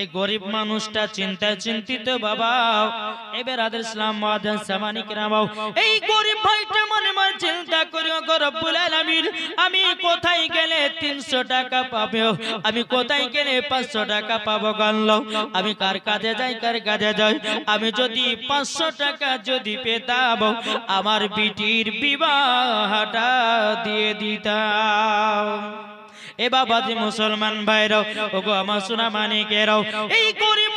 এই গরিব মানুষটা চিন্তায় চিন্তিত বাবা এবার আদের ইসলাম মাদান সামানিক রামাও এই গরিব ভাইটা মনে মনে চিন্তা করিও গরব্বুল আলামিন আমি কোথায় গেলে তিনশো টাকা পাবো আমি কোথায় গেলে পাঁচশো টাকা পাবো গানল আমি কার কাজে যাই কার কাজে যাই আমি যদি পাঁচশো টাকা যদি পেতাম আমার বিটির বিবাহটা দিয়ে দিতাম এ বাবাজি মুসলমান ভাইরাও ওগো আমার সুনামানি কেরাও এই গরিব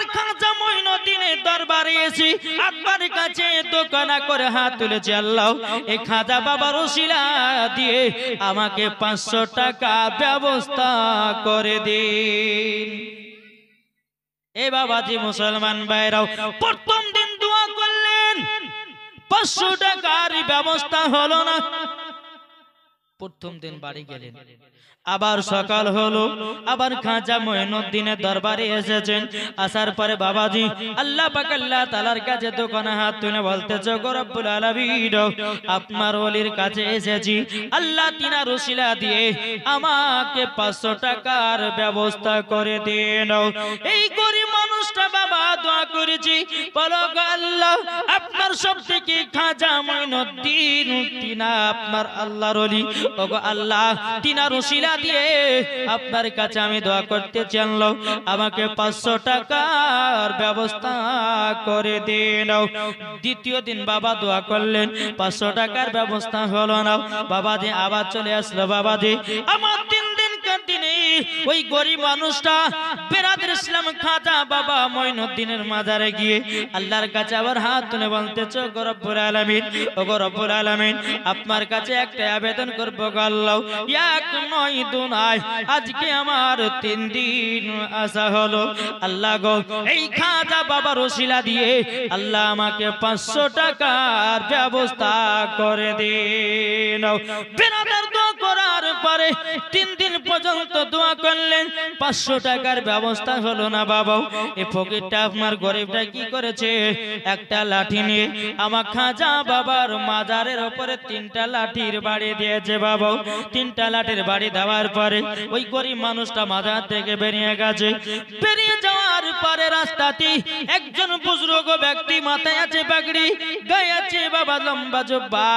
আমার খাজা মইনুদ্দিনের দরবারে এসে আপনার কাছে দোকানা করে হাত তুলেছে আল্লাহ এই খাজা বাবার দিয়ে আমাকে পাঁচশো টাকা ব্যবস্থা করে দিন এ মুসলমান ভাইরাও প্রথম দিন দোয়া করলেন পাঁচশো টাকার ব্যবস্থা হলো না প্রথম দিন বাড়ি গেলেন আবার সকাল হলো আবার খাঁচা মহিনুদ্দিনের দরবারে এসেছেন আসার পরে বাবাজি আল্লাহ পাকাল্লা তালার কাছে দোকান হাত তুলে বলতেছো গরব্বুল আলামিন আপনার অলির কাছে এসেছি আল্লাহ তিনা রসিলা দিয়ে আমাকে পাঁচশো টাকার ব্যবস্থা করে দিন এই গরিব মানুষটা বাবা দোয়া করেছি বলো আল্লাহ আপনার সব থেকে খাঁচা মহিনুদ্দিন তিনা আপনার আল্লাহর অলি ওগো আল্লাহ তিনা রসিলা দিয়ে আপনার কাছে আমি দোয়া করতে চানল আমাকে পাঁচশো টাকার ব্যবস্থা করে দিন দ্বিতীয় দিন বাবা দোয়া করলেন পাঁচশো টাকার ব্যবস্থা হলো না বাবাজি আবার চলে আসলো বাবাজি আমার তিন দিনকার দিনে ওই গরিব মানুষটা বেরাদের ইসলাম খাতা বাবা মঈনুদ্দিনের মাজারে গিয়ে আল্লাহর কাছে আবার হাত তুলে বলতেছ গরব্বুর আলমিন ও গরব্বুর আলমিন আপনার কাছে একটা আবেদন করবো গাল্লাও এক নয় দু নয় আজকে আমার তিন দিন আসা হলো আল্লাহ গো এই খাতা বাবার ওসিলা দিয়ে আল্লাহ আমাকে পাঁচশো টাকার ব্যবস্থা করে দিন বেরাদের দল করার পরে তিন দিন পর্যন্ত দোয়া করলেন পাঁচশো টাকার ব্যবস্থা হলো না বাবা এ ফকিরটা আপনার গরিবটা কি করেছে একটা লাঠি নিয়ে আমার খাজা বাবার মাজারের ওপরে তিনটা লাঠির বাড়ি দিয়েছে বাবা তিনটা লাঠির বাড়ি দেওয়ার পরে ওই গরিব মানুষটা মাজার থেকে বেরিয়ে গেছে বেরিয়ে যাওয়ার পরে রাস্তাটি একজন বুজুর্গ ব্যক্তি মাথায় আছে পাগড়ি গায়ে আছে বাবা লম্বা জব্বা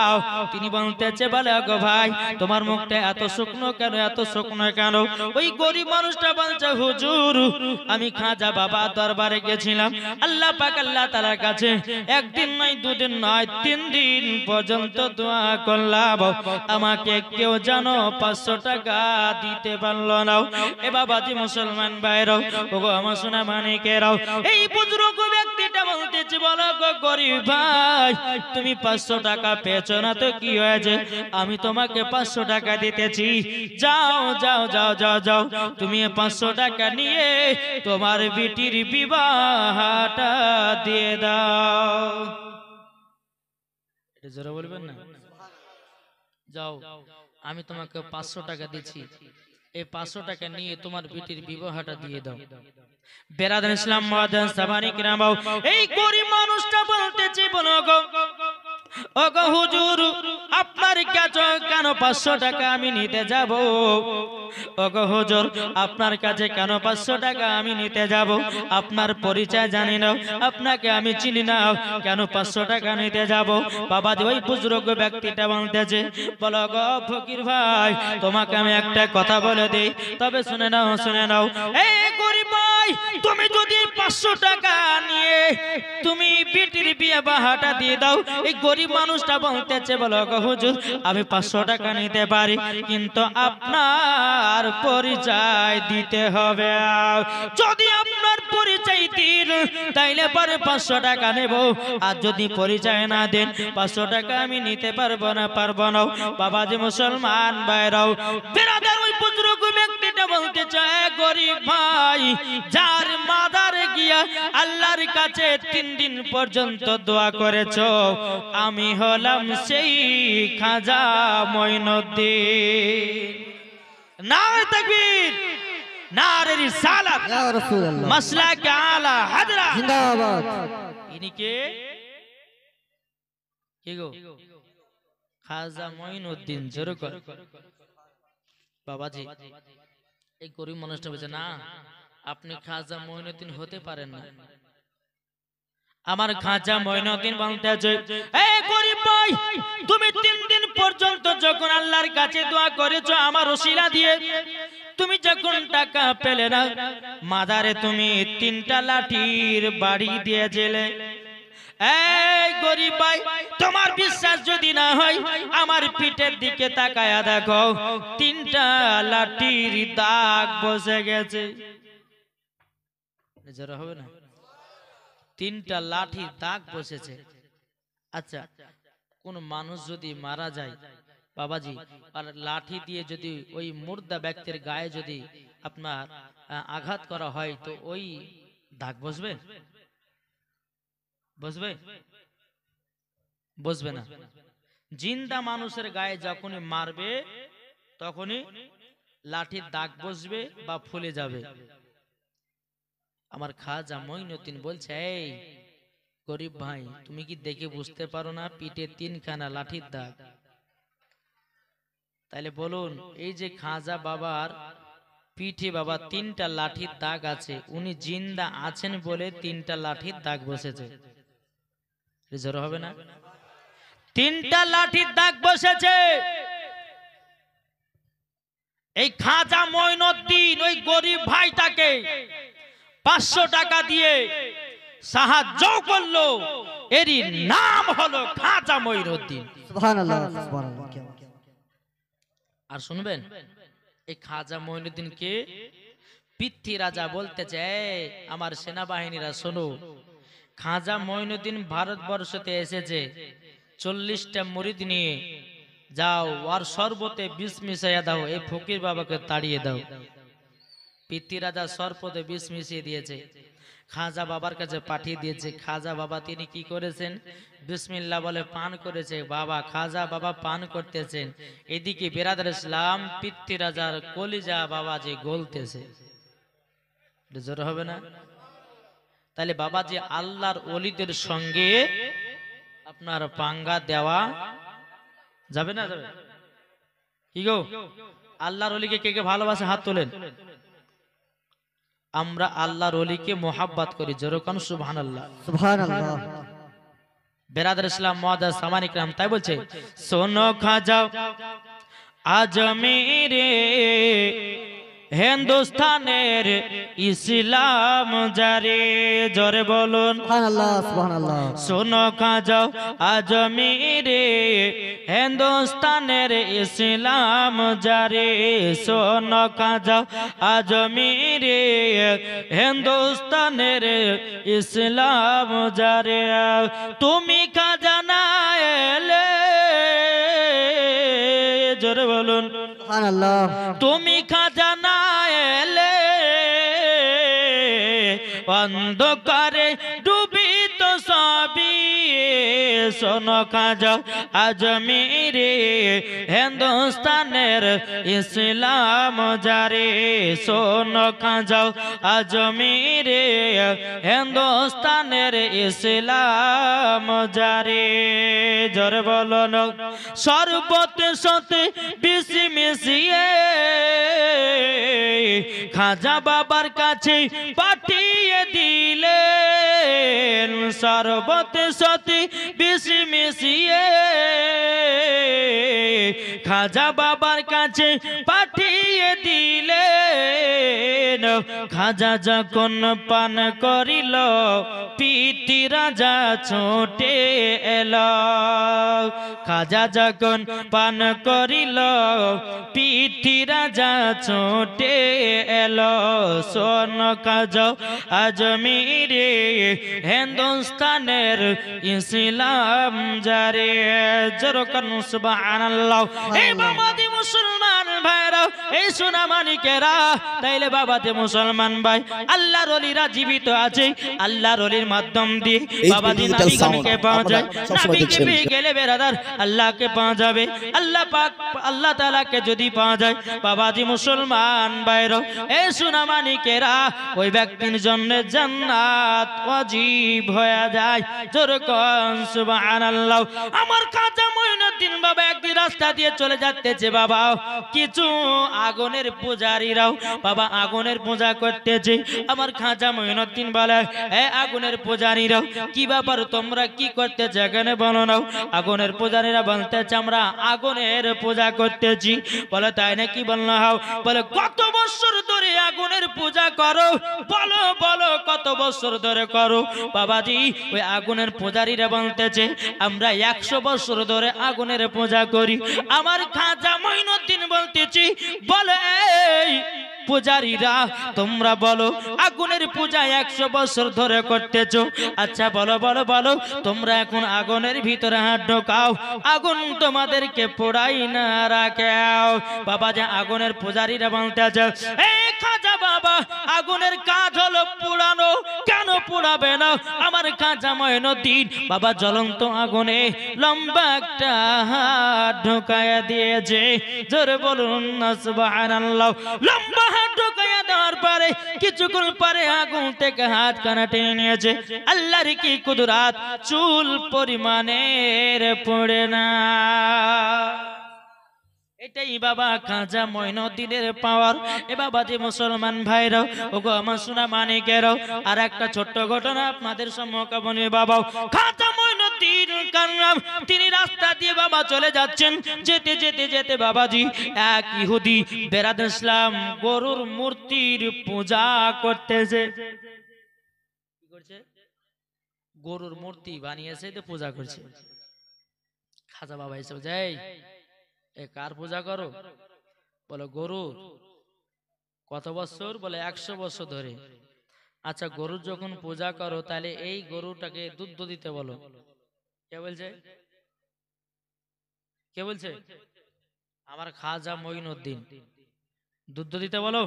তিনি বলতেছে বলে গো ভাই তোমার মুখটা এত শুকনো কেন এত শুকনো কেন ওই গরিব মানুষটা বলছে হুজুর আমি খাজা বাবা দরবারে গেছিলাম আল্লাহ পাক আল্লাহ তালার কাছে একদিন নয় দুদিন নয় তিন দিন পর্যন্ত দোয়া করলাম আমাকে কেউ জানো পাঁচশো টাকা দিতে পারলো না এ বাবাজি মুসলমান ভাইরাও ওগো আমার সোনা মানিকেরাও এই বুজুর্গ ব্যক্তিটা বলতেছি বলো গো গরিব ভাই তুমি পাঁচশো টাকা পেছো না তো কি হয়েছে আমি তোমাকে পাঁচশো টাকা টাকা দিতেছি যাও যাও যাও যাও যাও তুমি পাঁচশো টাকা নিয়ে তোমার বিটির বিবাহটা দিয়ে দাও এটা বলবেন না যাও আমি তোমাকে পাঁচশো টাকা দিচ্ছি এই পাঁচশো টাকা নিয়ে তোমার বিটির বিবাহটা দিয়ে দাও বেরাদান ইসলাম মহাদান সাবানিক রামাও এই গরিব মানুষটা বলতেছি বলো ওগো হুজুর আপনার কাছে কেন পাঁচশো টাকা আমি নিতে যাব ওগো হুজুর আপনার কাছে কেন পাঁচশো টাকা আমি নিতে যাব আপনার পরিচয় জানি না আপনাকে আমি চিনি না কেন পাঁচশো টাকা নিতে যাব বাবা ওই বুজুর্গ ব্যক্তিটা বলতেছে বলো গো ফকির ভাই তোমাকে আমি একটা কথা বলে দিই তবে শুনে নাও শুনে নাও এই গরিব নয় তুমি যদি পাঁচশো টাকা নিয়ে তুমি বিটির বিয়ে বাহাটা দিয়ে দাও এই গরিব মানুষটা বলতেছে বলো হুজুর আমি পাঁচশো টাকা নিতে পারি কিন্তু আপনার পরিচয় দিতে হবে যদি পরিচয় দিন তাইলে পরে পাঁচশো টাকা নেবো আর যদি পরিচয় না দেন পাঁচশো টাকা আমি নিতে পারবো না পারবো না বাবা যে মুসলমান বাইরাও বেরাদার ওই বুজুর্গ ব্যক্তিটা বলতে চায় গরিব ভাই যার মাদারে গিয়া আল্লাহর কাছে তিন দিন পর্যন্ত দোয়া করেছ আমি হলাম সেই খাজা মইনুদ্দিন না তাকবীর খাজা বাবাজি এই গরিব মানুষটা বলছে না আপনি খাজা মহিনুদ্দিন হতে পারেন না আমার খাজা ময়নদিন বলতে আছে এই গরিব ভাই তুমি তিন দিন পর্যন্ত যখন আল্লাহর কাছে দোয়া করেছো আমার ওসিলা দিয়ে তুমি যখন টাকা পেলে না মাদারে তুমি তিনটা লাঠির বাড়ি দিয়ে জেলে তোমার বিশ্বাস যদি না হয় আমার পিঠের দিকে তাকায়া দেখো তিনটা লাঠির দাগ বসে গেছে হবে না তিনটা লাঠির দাগ বসেছে আচ্ছা কোন মানুষ যদি মারা যায় বাবাজি আর লাঠি দিয়ে যদি ওই মুর্দা ব্যক্তির গায়ে যদি আপনার আঘাত করা হয় তো ওই দাগ বসবে বসবে বসবে না জিন্দা মানুষের গায়ে যখনই মারবে তখনই লাঠির দাগ বসবে বা ফুলে যাবে আমার খাজা মইনুদ্দিন বলছে এই গরিব ভাই তুমি কি দেখে বুঝতে পারো না পিঠে তিনখানা লাঠির দাগ তাহলে বলুন এই যে খাজা বাবার পিঠে বাবা তিনটা লাঠির দাগ আছে উনি জিন্দা আছেন বলে তিনটা লাঠির দাগ বসেছে জোর হবে না তিনটা লাঠির দাগ বসেছে এই খাজা দিন ওই গরিব ভাইটাকে পাঁচশো টাকা দিয়ে সাহায্য করলো এরই নাম হলো খাজা ময়নদ্দিন আর শুনবেন এই খাজা মহিনুদ্দিনকে পিতৃ রাজা বলতে চায় আমার সেনাবাহিনীরা শোনো খাজা মহিনুদ্দিন ভারতবর্ষতে এসেছে চল্লিশটা মরিদ নিয়ে যাও আর সর্বতে বিষ মিশাইয়া দাও এই ফকির বাবাকে তাড়িয়ে দাও পিতৃ রাজা সর্বতে বিষ মিশিয়ে দিয়েছে খাজা বাবার কাছে পাঠিয়ে দিয়েছে খাজা বাবা তিনি কি করেছেন বিসমিল্লা বলে পান করেছে বাবা খাজা বাবা পান করতেছেন এদিকে বেরাদার ইসলাম পিতৃরাজার কলিজা বাবা যে গলতেছে জোর হবে না তাহলে বাবা যে আল্লাহর অলিদের সঙ্গে আপনার পাঙ্গা দেওয়া যাবে না যাবে কি গো আল্লাহর অলিকে কে কে ভালোবাসে হাত তোলেন আমরা আল্লাহর অলিকে মোহাব্বাত করি যেরকম সুবহান আল্লাহ সুবহান আল্লাহ বেরাদার ইসলাম মহাদাস সামানিক রাম তাই বলছে সোনো খাজাও আজমিরে হিন্দুস্তানের ইসলাম জারি জরে বলুন শোনো কাজাও আজমিরে হিন্দুস্তানের ইসলাম জারি শোনো কাজাও আজমিরে হিন্দুস্তানের ইসলাম জারে তুমি কাজানা এলে জরে বলুন তুমি খাজানা এলে অন্ধকারে শোনো আজমিরে হিন্দুস্তানের ইসলাম জারে শোনো আজমি আজমিরে হিন্দুস্তানের ইসলাম জারে জর বলন সর্বত সতে বিশি মিশিয়ে খাজা বাবার কাছে পাঠিয়ে দিলেন সর্বত সতী বিষ খাজা বাবার কাছে পাঠিয়ে দিলে খাজা যখন পান করিল পিতি রাজা ছোটে এল খাজা যখন পান করিল পিতি রাজা ছোটে এল সোন কাজ আজমিরে হিন্দুস্তানের ইসি দিলাম যারে যেরকম সুবাহ এই বাবাদি মুসলমান ভাইরা এই সোনা মানিকেরা তাইলে বাবাতে মুসলমান ভাই আল্লাহর অলিরা জীবিত আছে আল্লাহর অলির মাধ্যম দিয়ে বাবাজি নাবিকে পাওয়া যায় নাবিকে পেয়ে গেলে বেরাদার আল্লাহকে পাওয়া যাবে আল্লাহ পাক আল্লাহ তাআলাকে যদি পাওয়া যায় বাবাজি মুসলমান ভাইরা এই সোনা মানিকেরা ওই ব্যক্তির জন্য জান্নাত ওয়াজিব হয়ে যায় যেরকম কোন সুবহানাল্লাহ আমার কাঁচা মঈনুদ্দিন বাবা একদিন রাস্তা দিয়ে চলে যাচ্ছে বাবা কিছু আগুনের পূজারীরাও বাবা আগুনের পূজা করতেছে আমার খাঁচা মঈনুদ্দিন বলে এ আগুনের পূজারীরাও কি ব্যাপার তোমরা কি করতে এখানে বলো নাও আগুনের পূজারীরা বলতেছে আমরা আগুনের পূজা করতেছি বলে তাই না কি বললো হাও বলে কত বছর ধরে আগুনের পূজা করো বলো বলো কত বছর ধরে করো বাবাজি ওই আগুনের পূজারীরা বল উল্টেছে আমরা একশো বছর ধরে আগুনের পূজা করি আমার খাজা মহিনুদ্দিন বলতেছি বলে পূজারীরা তোমরা বলো আগুনের পূজা একশো বছর ধরে করতেছ আচ্ছা বলো বলো বলো তোমরা এখন আগুনের ভিতরে হাত ঢোকাও আগুন তোমাদেরকে পোড়াই না রাখাও বাবা যা আগুনের পূজারীরা বলতেছে বাবা আগুনের হলো কেন না আমার কাঁচা বাবা আগুনে লম্বা একটা দিয়েছে লম্বা হাত ঢোকাইয়া দেওয়ার পরে কিছুক্ষণ পরে আগুন থেকে হাত কানা টেনে নিয়েছে আল্লাহর কি কুদরাত চুল পরিমাণের পড়ে না এটাই বাবা কাঁচা ময়নদিনের পাওয়ার এ বাবা যে মুসলমান ভাইরাও ওগো আমার সোনা মানিকেরাও আর একটা ছোট্ট ঘটনা আপনাদের সম্মুখ বাবাও খাজা ময়নদিন রাম তিনি রাস্তা দিয়ে বাবা চলে যাচ্ছেন যেতে যেতে যেতে বাবাজি এক ইহুদি বেরাদ ইসলাম গরুর মূর্তির পূজা করতেছে গরুর মূর্তি বানিয়েছে তো পূজা করছে খাজা বাবা এসব যাই এ কার পূজা করো বলো গরু কত বছর বলে একশো বছর ধরে আচ্ছা গরুর যখন পূজা করো তাহলে এই গরুটাকে দুধ দিতে বলো কে বলছে কে বলছে আমার খাজা মঈনুদ্দিন দুধ দিতে বলো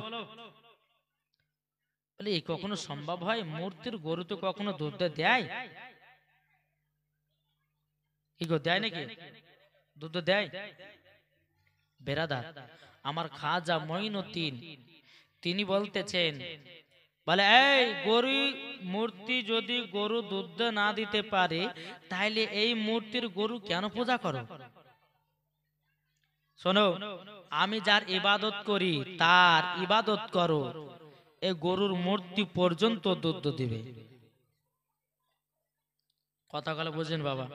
বলে এই কখনো সম্ভব হয় মূর্তির গরু তো কখনো দুধ দেয় কি গো দেয় নাকি দুধ দেয় বেরাদার আমার খাজা মঈনুদ্দিন তিনি বলতেছেন বলে এই গরু মূর্তি যদি গরু দুধ না দিতে পারে তাহলে এই মূর্তির গরু কেন পূজা করো শোনো আমি যার ইবাদত করি তার ইবাদত করো এই গরুর মূর্তি পর্যন্ত দুধ দিবে কথা গেলে বুঝলেন বাবা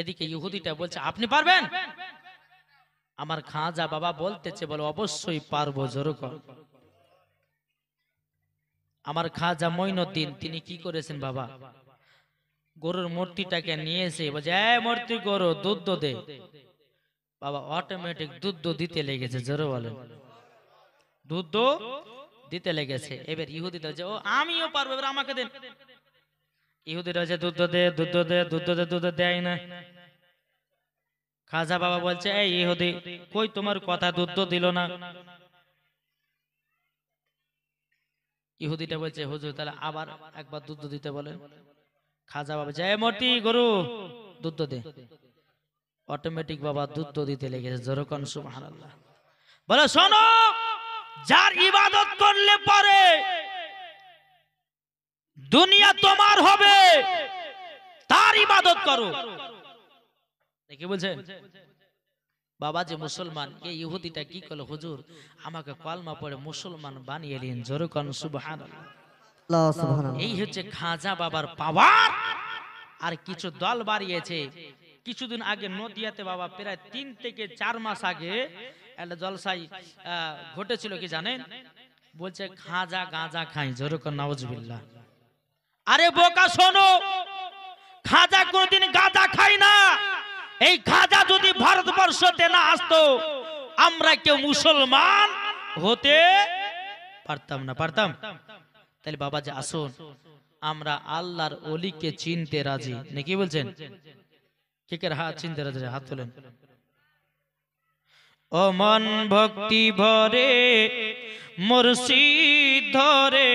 এদিকে ইহুদিটা বলছে আপনি পারবেন আমার খাঁজা বাবা বলতেছে বলে অবশ্যই পারবো জোর কর আমার খাজা মৈনুদ্দিন তিনি কি করেছেন বাবা গরুর মূর্তিটাকে নিয়েছে বলছে এ মূর্তি গরু দুধ দে বাবা অটোমেটিক দুধ দিতে লেগেছে জোরে বলে দুধ দিতে লেগেছে এবার ইহুদি যে ও আমিও পারবো এবার আমাকে দেন ইহুদি যে দুধ দে দুধ দে দুধ দে দুধ দেয় না খাজা বাবা বলছে এই ইহুদি কই তোমার কথা দুধ দিল না ইহুদিটা বলছে হুজুর তাহলে আবার একবার দুধ দিতে বলে খাজা বাবা যায় মটি গরু দুধ দে অটোমেটিক বাবা দুধ দিতে লেগেছে জোরকন সুমাহ বলে শোনো যার ইবাদত করলে পরে দুনিয়া তোমার হবে তার ইবাদত করো দেখি বলছে বাবা যে মুসলমান এই ইহুদিটা কি করলো হুজুর আমাকে কলমা পরে মুসলমান বানিয়ে দিন জোরকন সুবহান এই হচ্ছে খাজা বাবার পাওয়ার আর কিছু দল বাড়িয়েছে কিছুদিন আগে নদিয়াতে বাবা প্রায় তিন থেকে চার মাস আগে একটা জলসাই ঘটেছিল কি জানেন বলছে খাজা গাঁজা খাই জোরকন নওয়াজবিল্লা আরে বোকা শোনো খাজা কোনদিন গাঁজা খাই না এই খাজা যদি ভারতবর্ষতে না আসতো আমরা কেউ মুসলমান হতে পারতাম না পারতাম তাহলে বাবা যে আসুন আমরা আল্লাহর অলিকে চিনতে রাজি নাকি বলছেন কেকের হাত চিনতে রাজি হাত তোলেন ও মন ভক্তি ভরে মুরসি ধরে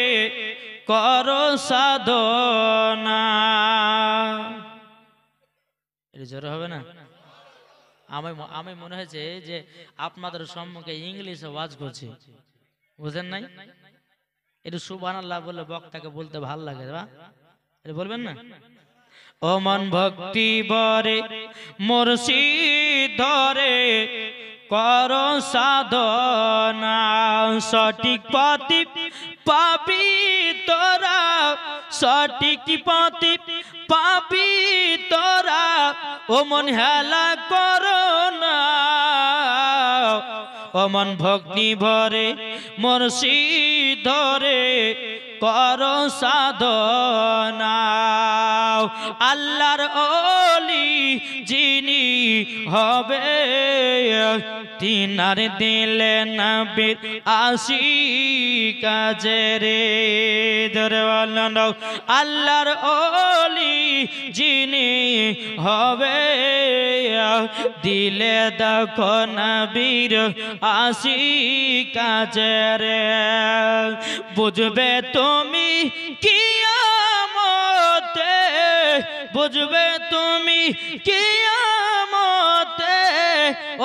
কর সাধনা জোর হবে না আমি আমি মনে হয়েছে যে আপনাদের সম্মুখে ইংলিশে ওয়াজ করছি বুঝেন নাই একটু সুবান আল্লাহ বলে বক্তাকে বলতে ভাল লাগে বা এটা বলবেন না অমন ভক্তি বরে মরসি ধরে কর সাধনা সঠিক পাতি পাপি তোরা সঠিক পাতি পাপি তোরা ও মন হেলা করো না অমন ভগ্নি ভরে মর্ষি ধরে করো সাধনা আল্লাহর অলি যিনি হবে তিনার দিলে নবীর আসি কাজে রে ধরে আল্লাহর অলি যিনি হবে দিলে দেখো নবীর আসি কাজে রে বুঝবে তো তুমি কিয়ামতে বুঝবে তুমি কিয়ামতে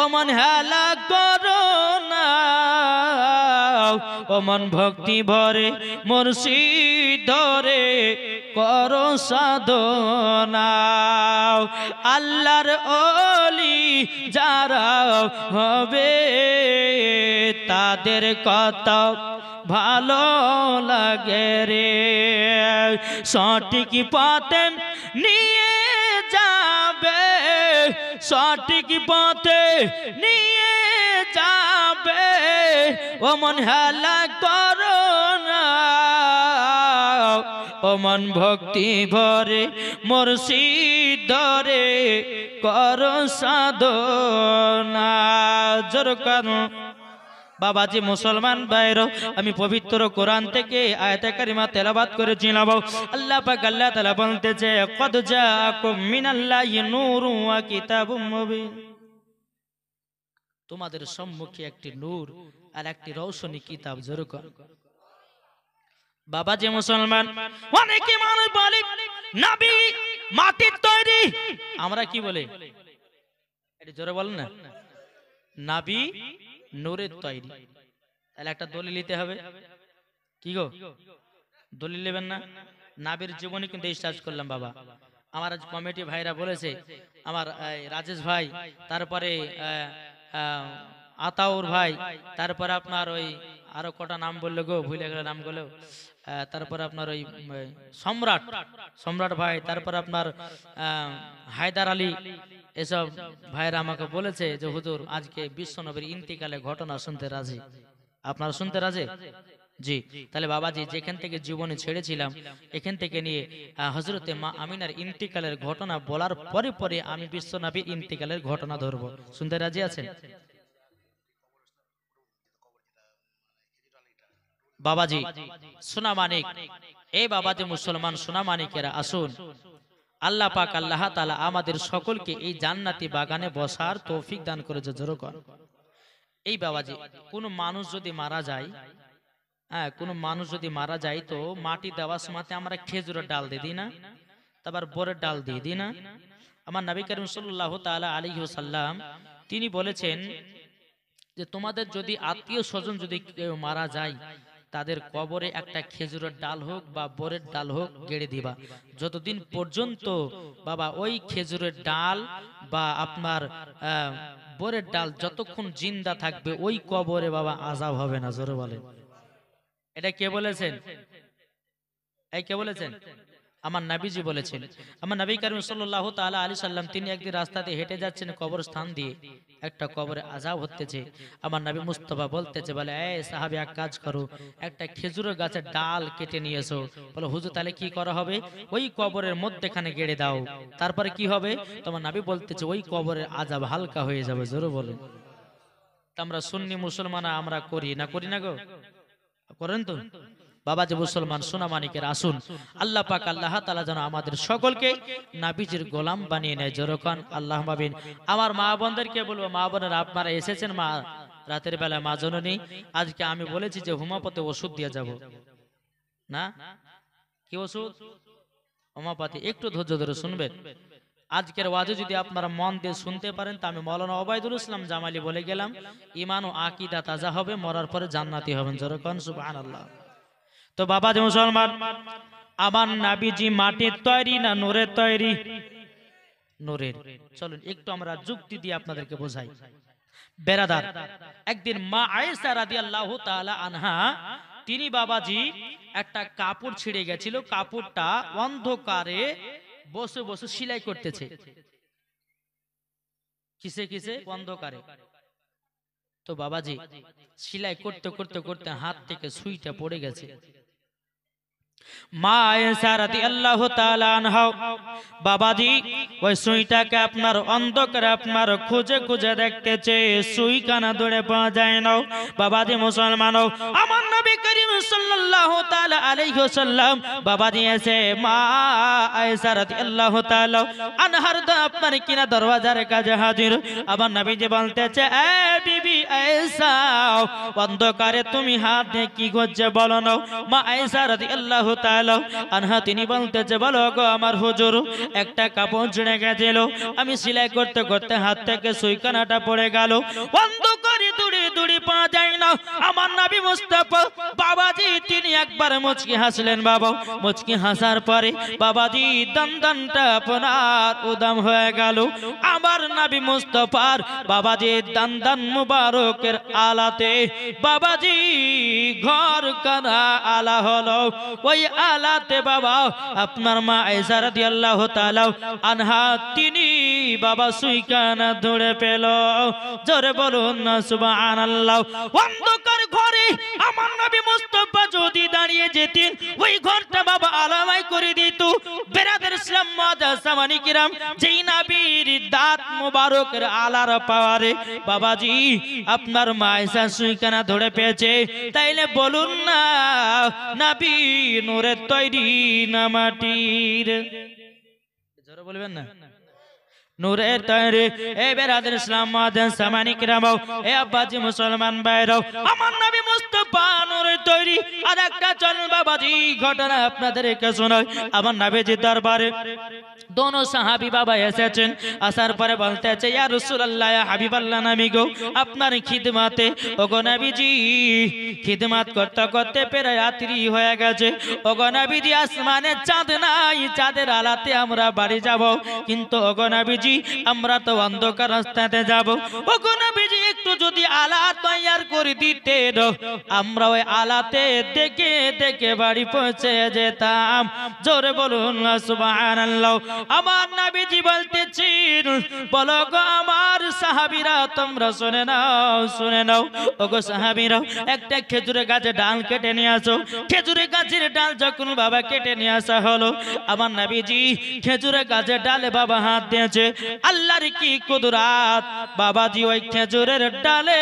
ওমন হেলা করো না ওমন ভক্তি ভরে মুর্শিদ ধরে করো সাধনা আল্লাহর অলি যারা হবে তাদের কথা ভালো লাগে রে সঠিক পথে নিয়ে যাবে সঠিক পথে নিয়ে যাবে ও মন হেলা করো ও মন ভক্তি ভরে মুর্শিদ ধরে কর সাধনা জোর কারণ বাবাজি মুসলমান বাইর আমি পবিত্র কোরআন থেকে আয়তাকারিমা তেলাবাদ করেছিলাম আল্লাহ পাক আল্লাহ তাআলা যে কদ জাআকুম মিনাল্লাহি নূরু ওয়া কিতাবুম মুবিন তোমাদের সম্মুখে একটি নূর আর একটি রৌশনী কিতাব বাবা বাবাজি মুসলমান অনেকে মানুষ বলে নবী মাটির তৈরি আমরা কি বলে এটা জোরে বলেন না নাবি নূরের তৈরি তাহলে একটা দলিল নিতে হবে কি গো দলিল নেবেন না নাবির জীবনী কিন্তু রিসার্চ করলাম বাবা আমার আজ কমিটি ভাইরা বলেছে আমার রাজেশ ভাই তারপরে আতাউর ভাই তারপরে আপনার ওই আরো কটা নাম বললো গো ভুলে গেল নামগুলো তারপর আপনার ওই সম্রাট সম্রাট ভাই তারপর আপনার হায়দার আলী এসব ভাইয়েরা আমাকে বলেছে যে হুজুর আজকে বিশ্বনবীর ইন্তিকালে ঘটনা শুনতে রাজি আপনারা শুনতে রাজি জি তাহলে বাবাজি যেখান থেকে জীবনে ছেড়েছিলাম এখান থেকে নিয়ে হজরতে মা আমিনার ইন্তিকালের ঘটনা বলার পরে পরে আমি বিশ্বনবীর ইন্তিকালের ঘটনা ধরবো শুনতে রাজি আছেন বাবাজি সোনা মানিক এই বাবাজি মুসলমান সোনা মানিকেরা আসুন আল্লাহ পাক আল্লাহ তালা আমাদের সকলকে এই জান্নাতি বাগানে বসার তৌফিক দান করেছে জোর কর এই বাবাজি কোনো মানুষ যদি মারা যায় হ্যাঁ কোনো মানুষ যদি মারা যায় তো মাটি দেওয়ার সময় আমরা খেজুরের ডাল দিয়ে দিই না তারপর বোরের ডাল দিয়ে দিই না আমার নবী করিম সাল্লাহ তালা আলী সাল্লাম তিনি বলেছেন যে তোমাদের যদি আত্মীয় স্বজন যদি কেউ মারা যায় তাদের কবরে একটা খেজুরের ডাল হোক বা বরের ডাল হোক গেড়ে দিবা যতদিন পর্যন্ত বাবা ওই খেজুরের ডাল বা আপনার বরের ডাল যতক্ষণ জিন্দা থাকবে ওই কবরে বাবা আজাব হবে না জোরে বলে এটা কে বলেছেন এই কে বলেছেন আমার নাবিজি বলেছেন আমার নবী কারিম সাল্লাহ তালা আলী সাল্লাম তিনি একদিন রাস্তাতে হেঁটে যাচ্ছেন কবর স্থান দিয়ে একটা কবরে আজাব হতেছে আমার নাবি মুস্তফা বলতেছে বলে এ সাহাবি এক কাজ করো একটা খেজুরের গাছের ডাল কেটে নিয়ে এসো বলে হুজুর তাহলে কি করা হবে ওই কবরের মধ্যেখানে গেড়ে দাও তারপরে কি হবে তোমার নাবি বলতেছে ওই কবরের আজাব হালকা হয়ে যাবে জোরে তা আমরা সুন্নি মুসলমান আমরা করি না করি না গো করেন তো বাবা যে মুসলমান সোনামানিকের আসুন আল্লাহ পাক আল্লাহ তালা যেন আমাদের সকলকে নাবিজির গোলাম বানিয়ে নেয় জোরকান আল্লাহ মাবিন আমার মা বোনদেরকে বলবো মা বোনের আপনারা এসেছেন মা রাতের বেলায় মা জননী আজকে আমি বলেছি যে হোমাপথে ওষুধ দিয়ে যাব না কি ওষুধ হোমাপাতি একটু ধৈর্য ধরে শুনবেন আজকের ওয়াজে যদি আপনারা মন দিয়ে শুনতে পারেন তা আমি মৌলানা ওবায়দুল ইসলাম জামালি বলে গেলাম ইমান ও আকিদা তাজা হবে মরার পরে জান্নাতি হবেন জোরকান আল্লাহ তো বাবা যে মুসলমান আমার নাবিজি মাটির তৈরি না নোরের তৈরি নোরের চলুন একটু আমরা যুক্তি দিয়ে আপনাদেরকে বোঝাই বেরাদার একদিন মা আয়েসা রাদি আল্লাহ আনহা তিনি বাবাজি একটা কাপড় ছিঁড়ে গেছিল কাপড়টা অন্ধকারে বসে বসে সেলাই করতেছে কিসে কিসে অন্ধকারে তো বাবাজি সেলাই করতে করতে করতে হাত থেকে সুইটা পড়ে গেছে মা এসা রাতি আল্লাহ আনহাও বাবাজি ওই সুইটাকে আপনার অন্ধকার আপনার খুঁজে খুঁজে দেখতেছে সুই কানা দৌড়ে পাওয়া যায় নাও বাবাজি মুসলমানও আমার নবী করিম সাল্লাহ তালা আলাইহি সাল্লাম বাবা দিয়েছে মা আয়েশা রাতি আল্লাহ তালা আনহার তো আপনার কিনা দরওয়াজার কাজে হাজির আমার নবীজি বলতেছে এ বিবি আয়েশা অন্ধকারে তুমি হাত দিয়ে কি করছে বলো না মা আয়েশা রাদিয়াল্লাহু তাআলা আনহা তিনি বলতেছে বলো গো আমার হুজুর একটা কাপড় ছিঁড়ে গেছিল আমি সেলাই করতে করতে হাত থেকে সুইকানাটা পড়ে গেল অন্ধকারে পা যায় না আমার নবী মুস্তাফা বাবাজি তিনি একবার মুচকি হাসলেন বাবা মুচকি হাসার পরে বাবাজি দন্দনটা আপনার উদাম হয়ে গেল আমার নবী মুস্তাফার বাবাজি দন্দন মুবার মোবারকের আলাতে বাবাজি ঘর কানা আলা হলো ওই আলাতে বাবা আপনার মা এসার দিয়াল্লাহ তালাও আনহা তিনি বাবা সুইকানা ধরে পেল জোরে বলুন না সুবাহ আনাল্লাহ অন্ধকার করে আমার নবী মুস্তফা যদি দাঁড়িয়ে যেতেন ওই ঘরটা বাবা আলামাই করে দিত বেরাদের ইসলাম মাদাসামানি কিরাম যেই নাবির দাঁত মোবারকের আলার পাওয়ারে বাবাজি আপনার মায়েশা সুইকানা ধরে পেয়েছে তাইলে বলুন না নাবি নুরের তৈরি না মাটির জোরে বলবেন না নূরে তৈরি এ বেরাদের ইসলাম মাদেন সামানিক রামাও এ আব্বাজি মুসলমান ভাইরাও আমার নবী মুস্তফা নূরে তৈরি আর একটা চলন বাবাজি ঘটনা একে শোনাই আমার নবীজি দরবারে দোনো সাহাবী বাবা এসেছেন আসার পরে বলতে আছে ইয়া রাসূলুল্লাহ ইয়া হাবিবাল্লাহ নামি গো আপনার খিদমাতে ওগো নবীজি খিদমাত করতে করতে প্রায় রাত্রি হয়ে গেছে ওগো নবীজি আসমানে চাঁদ নাই চাঁদের আলাতে আমরা বাড়ি যাব কিন্তু ওগো নবীজি আমরা তো অন্ধকার রাস্তাতে যাবো ও কোন বিজি একটু যদি আলা তৈয়ার করে দিতে আমরা ওই আলাতে দেখে দেখে বাড়ি পৌঁছে যেতাম জোরে বলুন আমার নাবিজি বলতে চিন বল আমার সাহাবিরা তোমরা শুনে নাও শুনে নাও ওগো সাহাবিরাও একটা খেজুরে গাছে ডাল কেটে নিয়ে আসো খেজুরে গাছের ডাল যখন বাবা কেটে নিয়ে আসা হলো আমার নাবিজি খেজুরে গাছে ডালে বাবা হাত দিয়েছে আল্লাহর কি কুদরাত বাবাজি ওই খেজুরে গাছের ডালে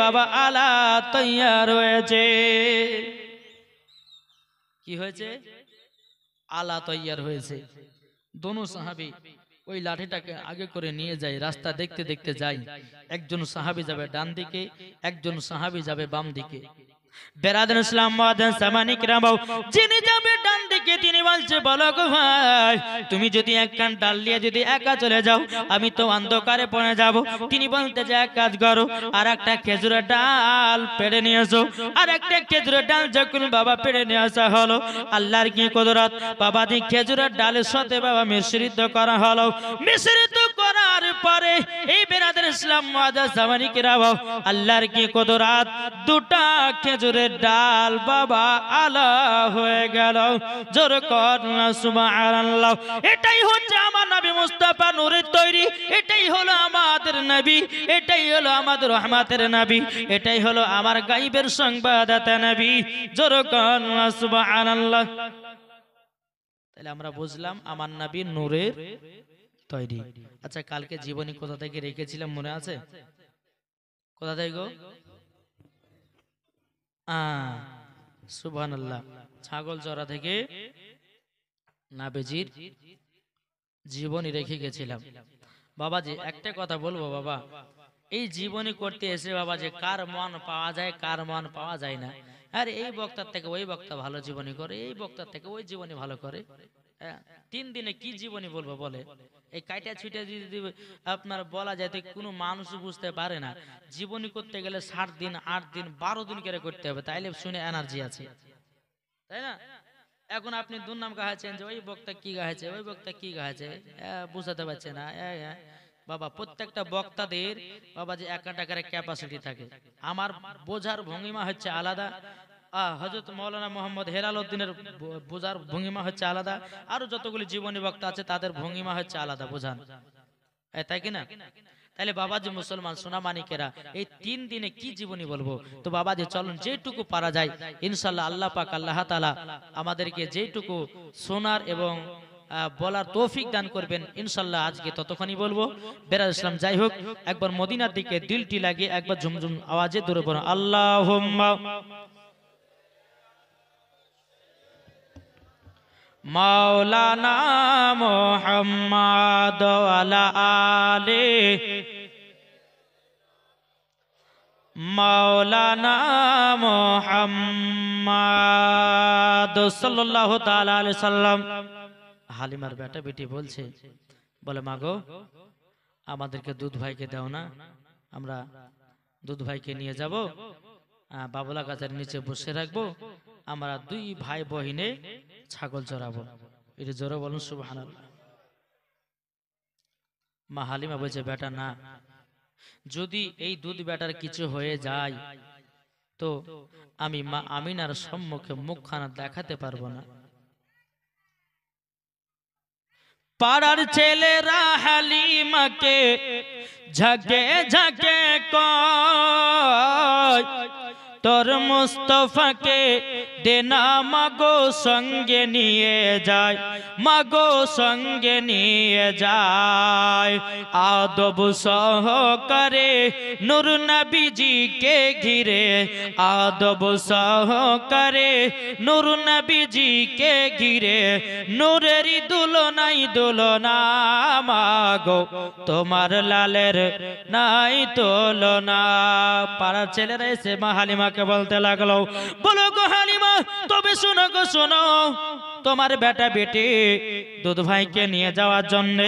বাবা আলা তৈয়া রয়েছে কি হয়েছে আলা তৈয়ার হয়েছে দনু সাহাবি ওই লাঠিটাকে আগে করে নিয়ে যায় রাস্তা দেখতে দেখতে যাই একজন সাহাবি যাবে ডান দিকে একজন সাহাবি যাবে বাম দিকে বেরাদ ইসলাম যিনি যাবে ডান থেকে তিনি বলছে বলো গো ভাই তুমি যদি এক কান ডাল নিয়ে যদি একা চলে যাও আমি তো অন্ধকারে পড়ে যাব তিনি বলতে যে এক কাজ করো আর একটা খেজুরের ডাল পেড়ে নিয়ে আসো আর একটা খেজুরের ডাল যখন বাবা পেড়ে নিয়ে আসা হলো আল্লাহর কি কুদরত বাবা দি খেজুরের ডালের সাথে বাবা মিশ্রিত করা হলো মিশ্রিত করার পরে এই বেরাদের ইসলাম মাদা সামানিকেরা আল্লাহর কি কুদরত দুটা খেজুরের ডাল বাবা আলা হয়ে গেল জোর কর এটাই হচ্ছে আমার নবী মুস্তাফা নূরের তৈরি এটাই হলো আমাদের নবী এটাই হলো আমাদের রহমাতের নবী এটাই হলো আমার গাইবের সংবাদদাতা নবী জোর কর তাহলে আমরা বুঝলাম আমার নবী নূরের তৈরি আচ্ছা কালকে জীবনী কোথা থেকে রেখেছিলাম মনে আছে কোথা থেকে গো আ সুবহান আল্লাহ ছাগল জরা থেকে নাবেজির জীবনী রেখে গেছিলাম বাবাজি একটা কথা বলবো বাবা এই জীবনী করতে এসে বাবা যে কার মন পাওয়া যায় কার মন পাওয়া যায় না আর এই বক্তার থেকে ওই বক্তা ভালো জীবনী করে এই বক্তার থেকে ওই জীবনী ভালো করে তিন দিনে কি জীবনী বলবো বলে এই কাইটা ছুটে যদি আপনার বলা যায় কোনো মানুষ বুঝতে পারে না জীবনী করতে গেলে সাত দিন আট দিন বারো দিন করে করতে হবে তাইলে শুনে এনার্জি আছে তাই না এখন আপনি দুর্নাম গাহাছেন যে ওই বক্তা কি গাহাছে ওই বক্তা কি গাহাছে বুঝাতে পারছে না বাবা প্রত্যেকটা বক্তাদের বাবা যে একা টাকার ক্যাপাসিটি থাকে আমার বোঝার ভঙ্গিমা হচ্ছে আলাদা হজরত মৌলানা মোহাম্মদ হেলাল উদ্দিনের বোঝার ভঙ্গিমা হচ্ছে আলাদা আরো যতগুলি জীবনী বক্তা আছে তাদের ভঙ্গিমা হচ্ছে আলাদা বোঝান তাই কিনা তাহলে বাবাজি মুসলমান মুসলমান মানিকেরা এই তিন দিনে কি জীবনী বলবো তো বাবা চলুন যেটুকু পারা যায় ইনশাল্লাহ আল্লাহ পাক আল্লাহ তালা আমাদেরকে যেটুকু সোনার এবং বলার তৌফিক দান করবেন ইনশাল্লাহ আজকে ততক্ষণই বলবো বেরাজ ইসলাম যাই হোক একবার মদিনার দিকে দিলটি লাগিয়ে একবার ঝুমঝুম আওয়াজে দূরে পড়ো আল্লাহ মৌলানা মোহাম্মদ আলে মৌলানা মোহাম্মদ সাল্লাহ তাআলা আলাইহি সাল্লাম হালিমার বেটা বেটি বলছে বলে মাগো আমাদেরকে দুধ ভাইকে দাও না আমরা দুধ ভাইকে নিয়ে যাব বাবলা গাছের নিচে বসে রাখবো আমরা দুই ভাই বহিনে ছাগল জড়াবো এটা জোরে বলুন সুবাহান মা হালিমা বলছে বেটা না যদি এই দুধ বেটার কিছু হয়ে যায় তো আমি মা আমিনার সম্মুখে মুখখানা দেখাতে পারবো না পাড়ার ছেলেরা হালিমাকে ঝাঁকে ঝাঁকে কর তোর মুস্তফাকে দেনা মাগো সঙ্গে নিয়ে যায় মাগো সঙ্গে নিয়ে যায় আদব সহকারে নুর নূর নবীজিকে ঘিরে আদব সহকারে নুর নূর নবীজিকে ঘিরে নূরেরই দুলনাই দুলনা মাগো তোমার লালের নাই তোলনা পাড়ার ছেলেরা এসে মা হালিমাকে বলতে লাগলো বলো গো হালিমা তবে শোনো গো শোনো তোমার বেটা বেটি দুধ ভাইকে নিয়ে যাওয়ার জন্যে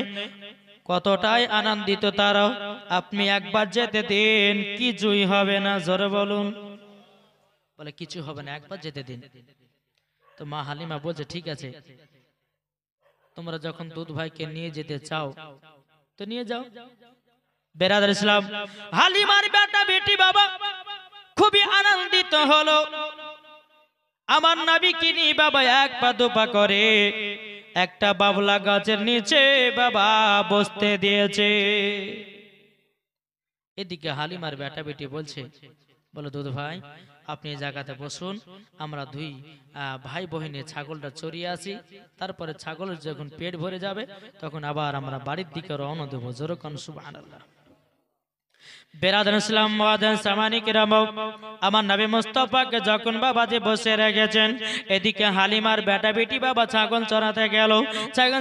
কতটাই আনন্দিত তারাও আপনি একবার যেতে দিন কি জুই হবে না জোরে বলুন বলে কিছু হবে না একবার যেতে দিন তো মা হালিমা বলছে ঠিক আছে তোমরা যখন দুধ ভাইকে নিয়ে যেতে চাও তো নিয়ে যাও বেরাদার ইসলাম হালিমার বেটা বেটি বাবা খুবই আনন্দিত হলো আমার নাবি কিনি বাবা এক পা দুপা করে একটা বাবলা গাছের নিচে বাবা বসতে দিয়েছে এদিকে হালিমার বেটা বেটি বলছে বলো দুধ ভাই আপনি জায়গাতে বসুন আমরা দুই ভাই বহিনে ছাগলটা চড়িয়ে আসি তারপরে ছাগলের যখন পেট ভরে যাবে তখন আবার আমরা বাড়ির দিকে রওনা দেবো জোরকান সুবাহ বেরাদান আমার যখন বসে রেখেছেন এদিকে হালিমার বেটা বেটি বাবা ছাগল চড়াতে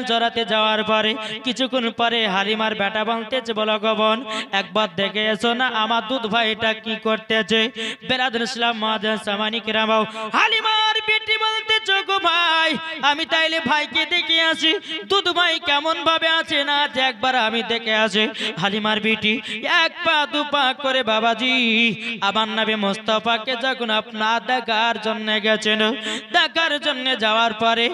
চড়াতে যাওয়ার পরে কিছুক্ষণ পরে হালিমার বেটা বলতেছে বলো গবন একবার দেখে এসো না আমার দুধ এটা কি করতেছে বেরাদান ইসলাম মহাদান সামানিক রামব হালিমার বেটি গো ভাই আমি তাইলে ভাইকে দেখে আসি দুধ ভাই কেমন ভাবে আছে না আছে একবার আমি দেখে আসি হালিমার বিটি এক পা দু পা করে বাবাজি আমার নামে মোস্তফাকে যখন আপনার দেখার জন্য গেছেন দেখার জন্য যাওয়ার পরে